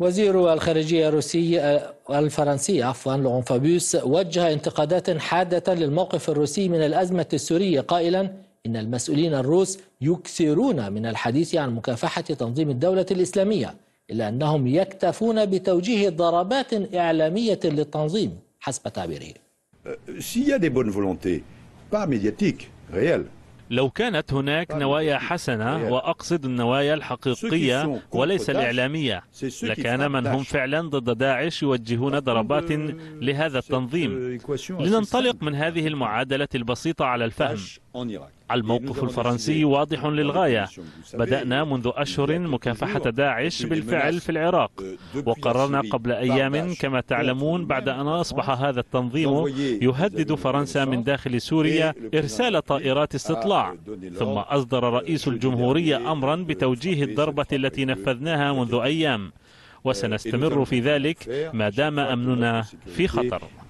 وزير الخارجية الروسي آه، الفرنسي عفوا لون فابيوس وجه انتقادات حادة للموقف الروسي من الأزمة السورية قائلا إن المسؤولين الروس يكثرون من الحديث عن مكافحة تنظيم الدولة الإسلامية إلا أنهم يكتفون بتوجيه ضربات إعلامية للتنظيم حسب تعبيره. Euh, s'il y a des bonnes volontés, pas médiatiques, réelles, لو كانت هناك نوايا حسنة وأقصد النوايا الحقيقية وليس الإعلامية لكان من هم فعلا ضد داعش يوجهون ضربات لهذا التنظيم euh, لننطلق من هذه المعادلة البسيطة على الفهم الموقف الفرنسي واضح للغاية بدأنا منذ أشهر مكافحة داعش بالفعل في العراق euh, وقررنا قبل أيام كما تعلمون بعد أن أصبح هذا التنظيم يهدد فرنسا من داخل سوريا إرسال طائرات استطلاع ثم أصدر رئيس الجمهورية أمرا بتوجيه الضربة التي نفذناها منذ أيام وسنستمر في ذلك ما دام أمننا في خطر